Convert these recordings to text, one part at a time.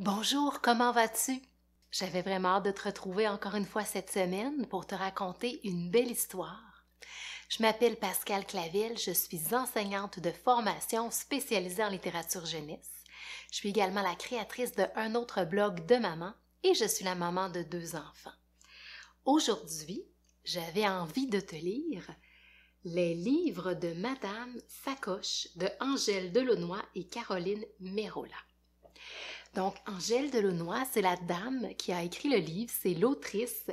Bonjour, comment vas-tu? J'avais vraiment hâte de te retrouver encore une fois cette semaine pour te raconter une belle histoire. Je m'appelle Pascal Claville, je suis enseignante de formation spécialisée en littérature jeunesse. Je suis également la créatrice d'un autre blog de maman et je suis la maman de deux enfants. Aujourd'hui, j'avais envie de te lire Les livres de Madame Sacoche de Angèle Delaunoy et Caroline Mérola. Donc, Angèle Delaunoy, c'est la dame qui a écrit le livre, c'est l'autrice,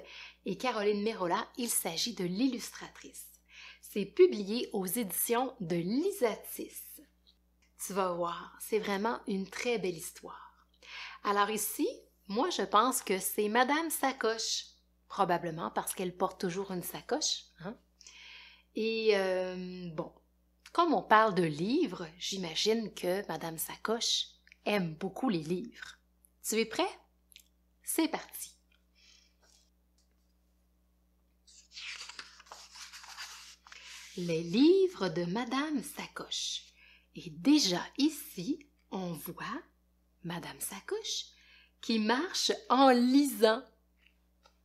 et Caroline Merola, il s'agit de l'illustratrice. C'est publié aux éditions de l'Isatis. Tu vas voir, c'est vraiment une très belle histoire. Alors ici, moi je pense que c'est Madame Sacoche, probablement parce qu'elle porte toujours une sacoche. Hein. Et euh, bon, comme on parle de livres, j'imagine que Madame Sacoche aime beaucoup les livres. Tu es prêt? C'est parti. Les livres de Madame Sacoche. Et déjà ici, on voit Madame Sacoche qui marche en lisant.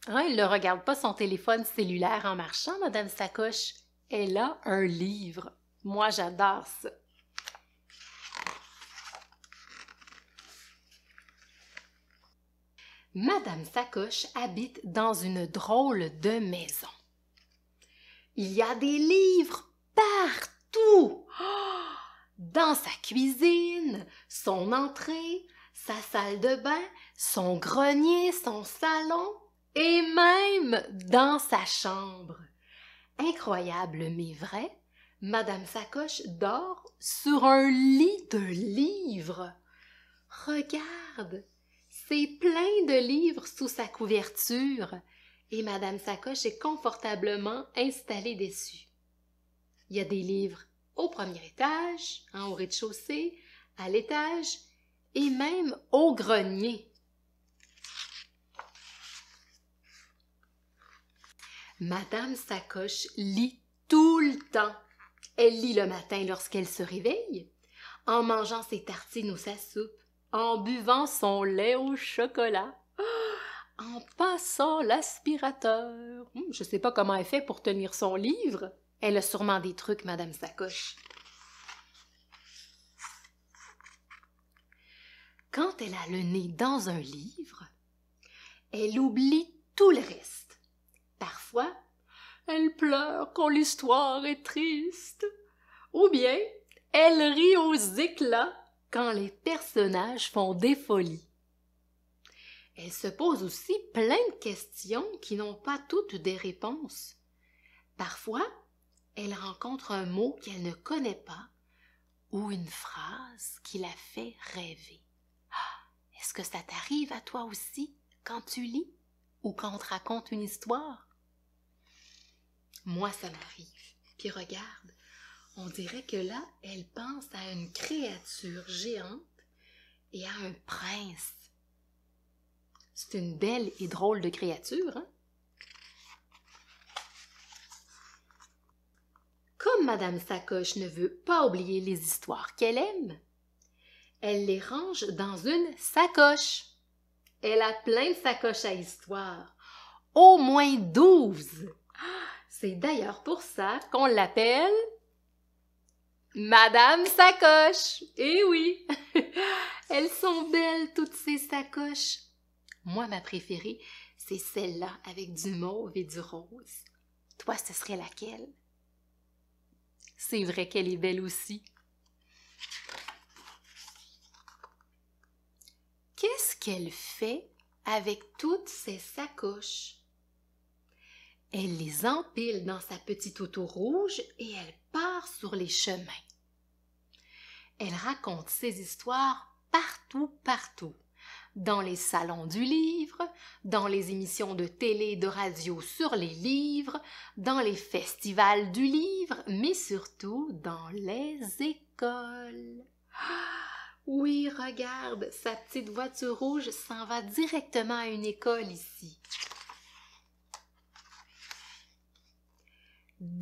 Hein, elle ne regarde pas son téléphone cellulaire en marchant, Madame Sacoche. Elle a un livre. Moi, j'adore ça. Madame Sacoche habite dans une drôle de maison. Il y a des livres partout. Dans sa cuisine, son entrée, sa salle de bain, son grenier, son salon et même dans sa chambre. Incroyable mais vrai, Madame Sacoche dort sur un lit de livres. Regarde, c'est plein de livres sous sa couverture et Madame Sacoche est confortablement installée dessus. Il y a des livres au premier étage, en hein, au rez-de-chaussée, à l'étage et même au grenier. Madame Sacoche lit tout le temps. Elle lit le matin lorsqu'elle se réveille, en mangeant ses tartines ou sa soupe, en buvant son lait au chocolat, en passant l'aspirateur. Hum, je ne sais pas comment elle fait pour tenir son livre. Elle a sûrement des trucs, Madame Sacoche. Quand elle a le nez dans un livre, elle oublie tout le reste. Parfois, elle pleure quand l'histoire est triste. Ou bien, elle rit aux éclats quand les personnages font des folies. Elle se pose aussi plein de questions qui n'ont pas toutes des réponses. Parfois, elle rencontre un mot qu'elle ne connaît pas ou une phrase qui la fait rêver. Ah, est-ce que ça t'arrive à toi aussi quand tu lis ou quand on te raconte une histoire? Moi, ça m'arrive. Puis regarde, on dirait que là, elle pense à une créature géante et à un prince. C'est une belle et drôle de créature, hein? Comme Madame Sacoche ne veut pas oublier les histoires qu'elle aime, elle les range dans une sacoche. Elle a plein de sacoches à histoires, au moins douze. Ah, c'est d'ailleurs pour ça qu'on l'appelle Madame Sacoche. Eh oui, elles sont belles toutes ces sacoches. Moi, ma préférée, c'est celle-là avec du mauve et du rose. Toi, ce serait laquelle? C'est vrai qu'elle est belle aussi. Qu'est-ce qu'elle fait avec toutes ces sacoches? Elle les empile dans sa petite auto rouge et elle part sur les chemins. Elle raconte ses histoires partout, partout, dans les salons du livre, dans les émissions de télé et de radio sur les livres, dans les festivals du livre, mais surtout dans les écoles. Ah, oui, regarde, sa petite voiture rouge s'en va directement à une école ici.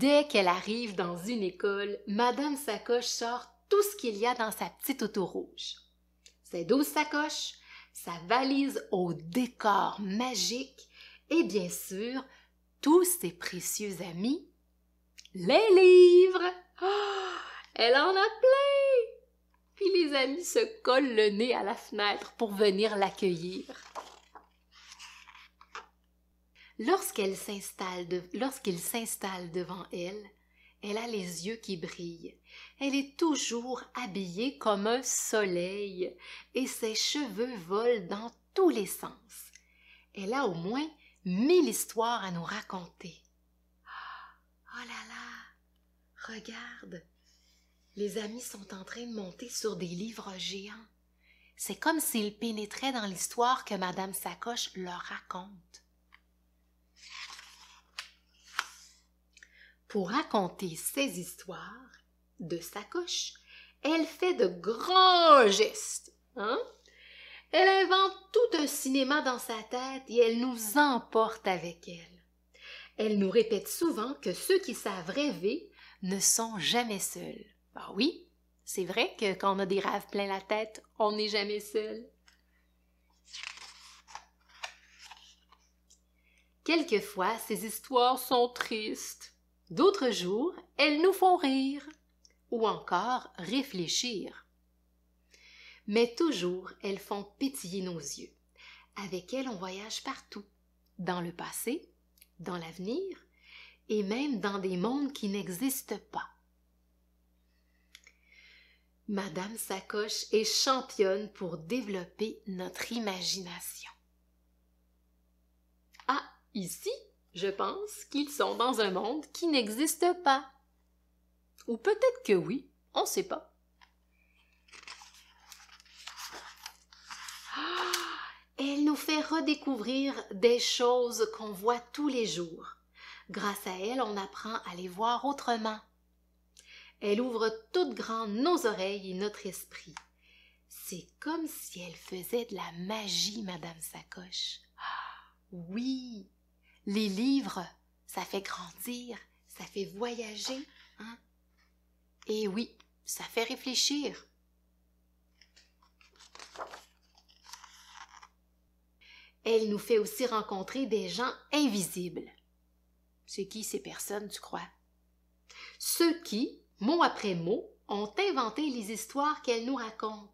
Dès qu'elle arrive dans une école, Madame Sacoche sort tout ce qu'il y a dans sa petite auto rouge. Ses douze sacoches, sa valise au décor magique et bien sûr, tous ses précieux amis, les livres. Oh, elle en a plein! Puis les amis se collent le nez à la fenêtre pour venir l'accueillir. Lorsqu'elle s'installe lorsqu'il s'installe devant elle, elle a les yeux qui brillent. Elle est toujours habillée comme un soleil et ses cheveux volent dans tous les sens. Elle a au moins mille histoires à nous raconter. Ah! Oh là là, regarde, les amis sont en train de monter sur des livres géants. C'est comme s'ils pénétraient dans l'histoire que Madame Sacoche leur raconte. Pour raconter ses histoires de sa couche, elle fait de grands gestes. Hein? Elle invente tout un cinéma dans sa tête et elle nous emporte avec elle. Elle nous répète souvent que ceux qui savent rêver ne sont jamais seuls. Ah oui, c'est vrai que quand on a des rêves plein la tête, on n'est jamais seul. Quelquefois, ces histoires sont tristes. D'autres jours, elles nous font rire ou encore réfléchir. Mais toujours, elles font pétiller nos yeux. Avec elles, on voyage partout, dans le passé, dans l'avenir, et même dans des mondes qui n'existent pas. Madame Sacoche est championne pour développer notre imagination. Ah, ici, je pense qu'ils sont dans un monde qui n'existe pas. Ou peut-être que oui, on ne sait pas. Ah, elle nous fait redécouvrir des choses qu'on voit tous les jours. Grâce à elle, on apprend à les voir autrement. Elle ouvre toutes grandes nos oreilles et notre esprit. C'est comme si elle faisait de la magie, Madame Sacoche. Ah, oui, les livres, ça fait grandir, ça fait voyager, hein? Et oui, ça fait réfléchir. Elle nous fait aussi rencontrer des gens invisibles. C'est qui ces personnes, tu crois? Ceux qui, mot après mot, ont inventé les histoires qu'elles nous racontent.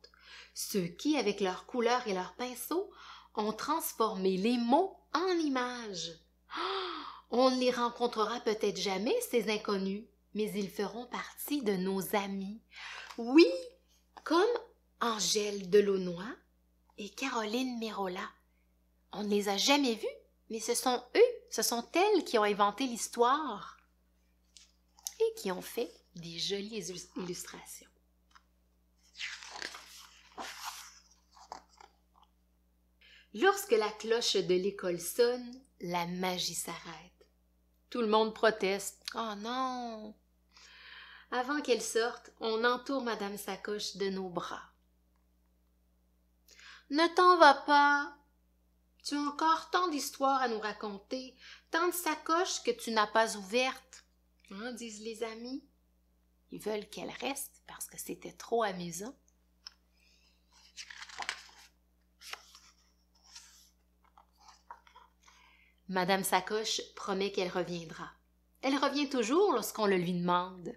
Ceux qui, avec leurs couleurs et leurs pinceaux, ont transformé les mots en images. On ne les rencontrera peut-être jamais, ces inconnus, mais ils feront partie de nos amis. Oui, comme Angèle Delaunoy et Caroline Mérola. On ne les a jamais vus, mais ce sont eux, ce sont elles qui ont inventé l'histoire et qui ont fait des jolies illustrations. Lorsque la cloche de l'école sonne, la magie s'arrête. Tout le monde proteste. Oh non! Avant qu'elle sorte, on entoure Madame Sacoche de nos bras. Ne t'en va pas! Tu as encore tant d'histoires à nous raconter, tant de sacoches que tu n'as pas ouvertes. Hein, disent les amis. Ils veulent qu'elle reste parce que c'était trop amusant. Madame Sacoche promet qu'elle reviendra. Elle revient toujours lorsqu'on le lui demande.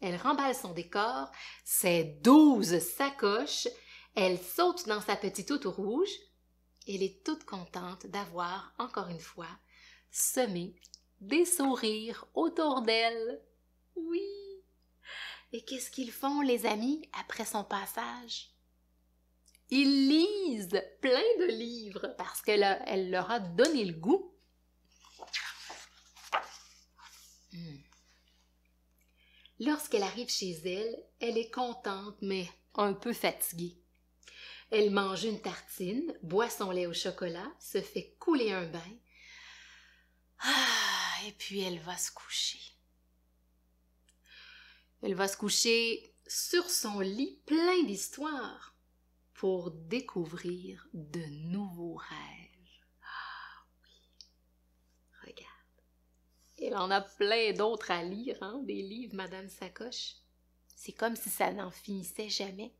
Elle remballe son décor, ses douze sacoches, elle saute dans sa petite auto rouge. Elle est toute contente d'avoir, encore une fois, semé des sourires autour d'elle. Oui. Et qu'est-ce qu'ils font, les amis, après son passage? Ils lisent plein de livres parce qu'elle elle leur a donné le goût. Hmm. Lorsqu'elle arrive chez elle, elle est contente mais un peu fatiguée. Elle mange une tartine, boit son lait au chocolat, se fait couler un bain. Ah, et puis elle va se coucher. Elle va se coucher sur son lit plein d'histoires pour découvrir de nouveaux rêves. Ah oui, regarde. Il en a plein d'autres à lire, hein, des livres, Madame Sacoche. C'est comme si ça n'en finissait jamais.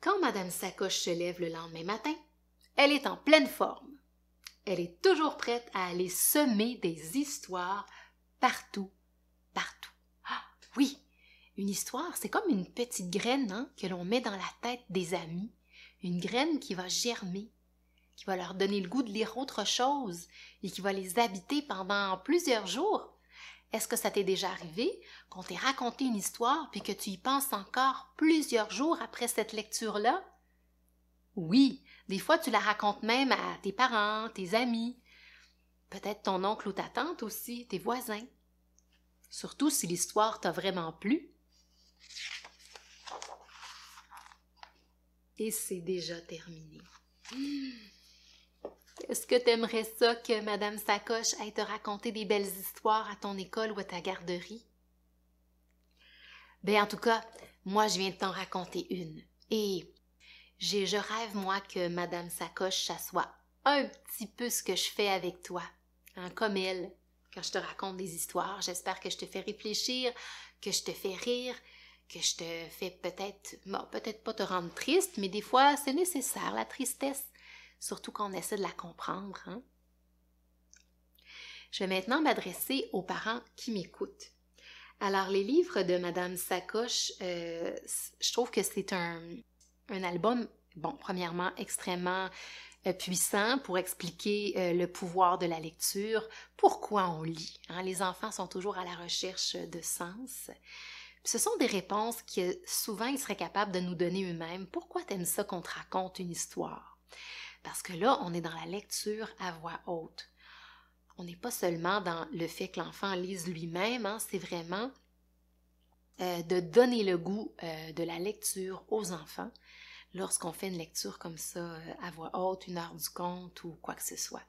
Quand Madame Sacoche se lève le lendemain matin, elle est en pleine forme. Elle est toujours prête à aller semer des histoires partout oui, une histoire, c'est comme une petite graine hein, que l'on met dans la tête des amis, une graine qui va germer, qui va leur donner le goût de lire autre chose et qui va les habiter pendant plusieurs jours. Est-ce que ça t'est déjà arrivé qu'on t'ait raconté une histoire puis que tu y penses encore plusieurs jours après cette lecture-là? Oui, des fois tu la racontes même à tes parents, tes amis, peut-être ton oncle ou ta tante aussi, tes voisins. Surtout si l'histoire t'a vraiment plu. Et c'est déjà terminé. Est-ce que t'aimerais ça que Madame Sacoche aille te raconter des belles histoires à ton école ou à ta garderie? Ben, en tout cas, moi, je viens de t'en raconter une. Et j'ai, je rêve, moi, que Madame Sacoche, ça soit un petit peu ce que je fais avec toi. Hein, comme elle quand je te raconte des histoires. J'espère que je te fais réfléchir, que je te fais rire, que je te fais peut-être, bon, peut-être pas te rendre triste, mais des fois, c'est nécessaire, la tristesse, surtout qu'on essaie de la comprendre. Hein. Je vais maintenant m'adresser aux parents qui m'écoutent. Alors, les livres de Madame Sacoche, euh, je trouve que c'est un, un album, bon, premièrement, extrêmement euh, puissant pour expliquer euh, le pouvoir de la lecture, pourquoi on lit. Hein. Les enfants sont toujours à la recherche de sens. Ce sont des réponses que souvent ils seraient capables de nous donner eux-mêmes. Pourquoi t'aimes ça qu'on te raconte une histoire? Parce que là, on est dans la lecture à voix haute. On n'est pas seulement dans le fait que l'enfant lise lui-même, hein, c'est vraiment euh, de donner le goût de la lecture aux enfants lorsqu'on fait une lecture comme ça euh, à voix haute, une heure du compte ou quoi que ce soit.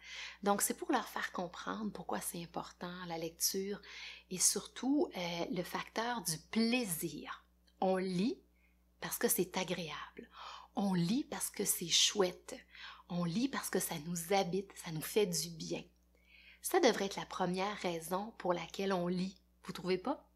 Donc c'est pour leur faire comprendre pourquoi c'est important la lecture et surtout euh, le facteur du plaisir. On lit parce que c'est agréable. On lit parce que c'est chouette. On lit parce que ça nous habite, ça nous fait du bien. Ça devrait être la première raison pour laquelle on lit, vous trouvez pas?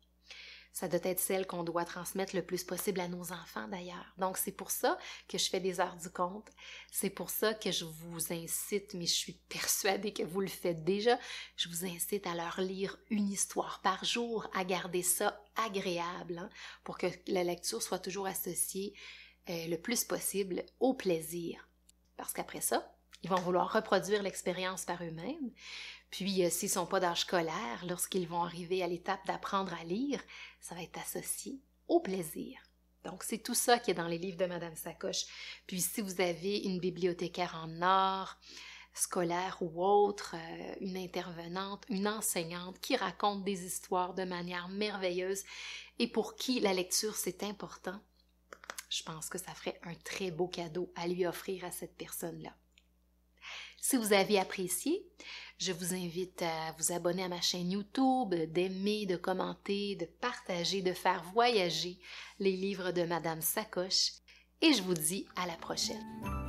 Ça doit être celle qu'on doit transmettre le plus possible à nos enfants d'ailleurs. Donc c'est pour ça que je fais des heures du compte. C'est pour ça que je vous incite, mais je suis persuadée que vous le faites déjà, je vous incite à leur lire une histoire par jour, à garder ça agréable hein, pour que la lecture soit toujours associée euh, le plus possible au plaisir. Parce qu'après ça, ils vont vouloir reproduire l'expérience par eux-mêmes. Puis, s'ils euh, s'ils sont pas d'âge scolaire, lorsqu'ils vont arriver à l'étape d'apprendre à lire, ça va être associé au plaisir. Donc, c'est tout ça qui est dans les livres de Madame Sacoche. Puis, si vous avez une bibliothécaire en or, scolaire ou autre, euh, une intervenante, une enseignante qui raconte des histoires de manière merveilleuse et pour qui la lecture c'est important, je pense que ça ferait un très beau cadeau à lui offrir à cette personne-là. Si vous avez apprécié, je vous invite à vous abonner à ma chaîne YouTube, d'aimer, de commenter, de partager, de faire voyager les livres de Madame Sacoche. Et je vous dis à la prochaine.